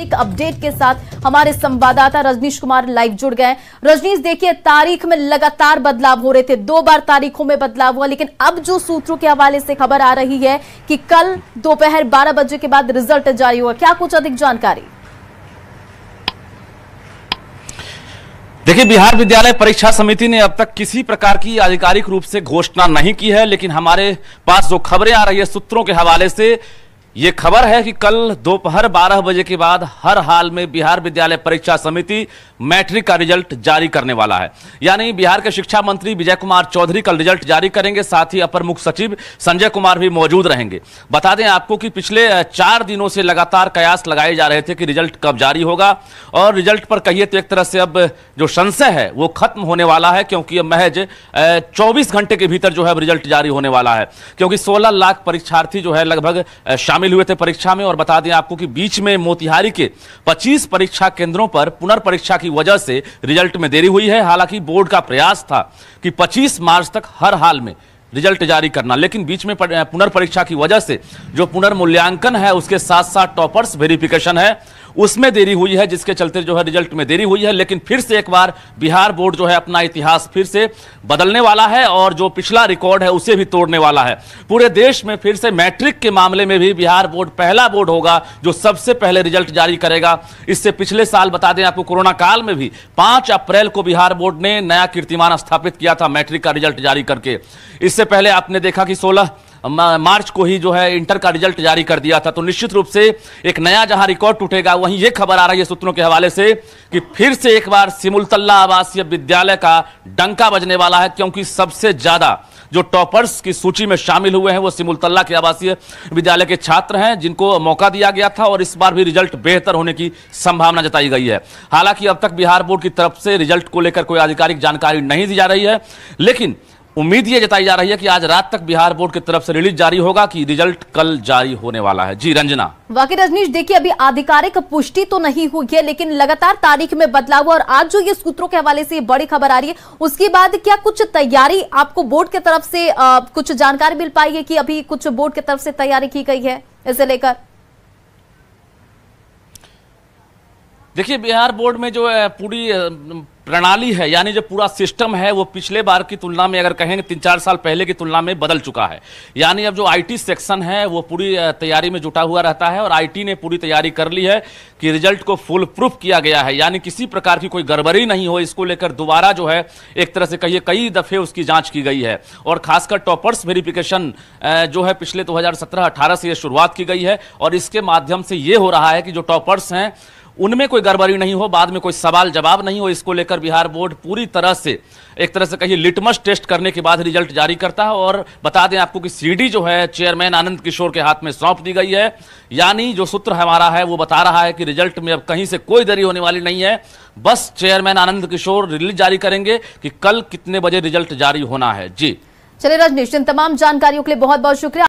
एक अपडेट के साथ हमारे संवाददाता रजनीश कुमार लाइव जुड़ गए रजनीश देखिए तारीख में लगातार बदलाव हो रहे थे दो बार तारीखों में बदलाव हुआ लेकिन अब जो सूत्रों के हवाले से खबर आ रही है कि कल दोपहर 12 बजे के बाद रिजल्ट जारी हुआ क्या कुछ अधिक जानकारी देखिए बिहार विद्यालय परीक्षा समिति ने अब तक किसी प्रकार की आधिकारिक रूप से घोषणा नहीं की है लेकिन हमारे पास जो खबरें आ रही है सूत्रों के हवाले से ये खबर है कि कल दोपहर 12 बजे के बाद हर हाल में बिहार विद्यालय परीक्षा समिति मैट्रिक का रिजल्ट जारी करने वाला है यानी बिहार के शिक्षा मंत्री विजय कुमार चौधरी कल रिजल्ट जारी करेंगे साथ ही अपर मुख्य सचिव संजय कुमार भी मौजूद रहेंगे बता दें आपको कि पिछले चार दिनों से लगातार कयास लगाए जा रहे थे कि रिजल्ट कब जारी होगा और रिजल्ट पर कहिए तो एक तरह से अब जो संशय है वो खत्म होने वाला है क्योंकि अब महज चौबीस घंटे के भीतर जो है रिजल्ट जारी होने वाला है क्योंकि सोलह लाख परीक्षार्थी जो है लगभग शामिल शामिल हुए थे परीक्षा में और बता दें आपको कि बीच में मोतिहारी के 25 परीक्षा केंद्रों पर पुनर्परीक्षा की वजह से रिजल्ट में देरी हुई है हालांकि बोर्ड का प्रयास था कि 25 मार्च तक हर हाल में रिजल्ट जारी करना लेकिन बीच में पुनर्परीक्षा की वजह से जो पुनर्मूल्यांकन है उसके साथ साथ टॉपर्स वेरिफिकेशन है उसमें देरी हुई है जिसके चलते जो है रिजल्ट में देरी हुई है लेकिन फिर से एक बार बिहार बोर्ड जो है अपना इतिहास फिर से बदलने वाला है और जो पिछला रिकॉर्ड है उसे भी तोड़ने वाला है पूरे देश में फिर से मैट्रिक के मामले में भी बिहार बोर्ड पहला बोर्ड होगा जो सबसे पहले रिजल्ट जारी करेगा इससे पिछले साल बता दें आपको कोरोना काल में भी पांच अप्रैल को बिहार बोर्ड ने नया कीर्तिमान स्थापित किया था मैट्रिक का रिजल्ट जारी करके इससे पहले आपने देखा कि सोलह मार्च को ही जो है इंटर का रिजल्ट जारी कर दिया था तो निश्चित रूप से एक नया जहां रिकॉर्ड टूटेगा वहीं ये खबर आ रही है सूत्रों के हवाले से कि फिर से एक बार सिमुलतल्ला आवासीय विद्यालय का डंका बजने वाला है क्योंकि सबसे ज्यादा जो टॉपर्स की सूची में शामिल हुए हैं वो सिमुलतल्ला के आवासीय विद्यालय के छात्र हैं जिनको मौका दिया गया था और इस बार भी रिजल्ट बेहतर होने की संभावना जताई गई है हालांकि अब तक बिहार बोर्ड की तरफ से रिजल्ट को लेकर कोई आधिकारिक जानकारी नहीं दी जा रही है लेकिन उम्मीद ये जताई जा रही है कि आज रात तक बिहार बोर्ड की तरफ से रिलीज जारी होगा कि रिजल्ट कल जारी होने वाला है जी रंजना वाकई रजनीश देखिए अभी आधिकारिक पुष्टि तो नहीं हुई है लेकिन लगातार तारीख में बदलाव हुआ और आज जो ये सूत्रों के हवाले से बड़ी खबर आ रही है उसके बाद क्या कुछ तैयारी आपको बोर्ड की तरफ से आ, कुछ जानकारी मिल पाई है कि अभी कुछ बोर्ड की तरफ से तैयारी की गई है इसे लेकर देखिए बिहार बोर्ड में जो पूरी प्रणाली है यानी जो पूरा सिस्टम है वो पिछले बार की तुलना में अगर कहेंगे तीन चार साल पहले की तुलना में बदल चुका है यानी अब जो आईटी सेक्शन है वो पूरी तैयारी में जुटा हुआ रहता है और आईटी ने पूरी तैयारी कर ली है कि रिजल्ट को फुल प्रूफ किया गया है यानी किसी प्रकार की कोई गड़बड़ी नहीं हो इसको लेकर दोबारा जो है एक तरह से कहिए कई दफ़े उसकी जाँच की गई है और खासकर टॉपर्स वेरिफिकेशन जो है पिछले दो हज़ार से ये शुरुआत की गई है और इसके माध्यम से ये हो रहा है कि जो टॉपर्स हैं उनमें कोई गड़बड़ी नहीं हो बाद में कोई सवाल जवाब नहीं हो इसको लेकर बिहार बोर्ड पूरी तरह से एक तरह से कहीं लिटमस टेस्ट करने के बाद रिजल्ट जारी करता है और बता दें आपको कि सीडी जो है चेयरमैन आनंद किशोर के हाथ में सौंप दी गई है यानी जो सूत्र हमारा है वो बता रहा है कि रिजल्ट में अब कहीं से कोई देरी होने वाली नहीं है बस चेयरमैन आनंद किशोर रिलीज जारी करेंगे कि कल कितने बजे रिजल्ट जारी होना है जी चलिए राजनीश इन तमाम जानकारियों के लिए बहुत बहुत शुक्रिया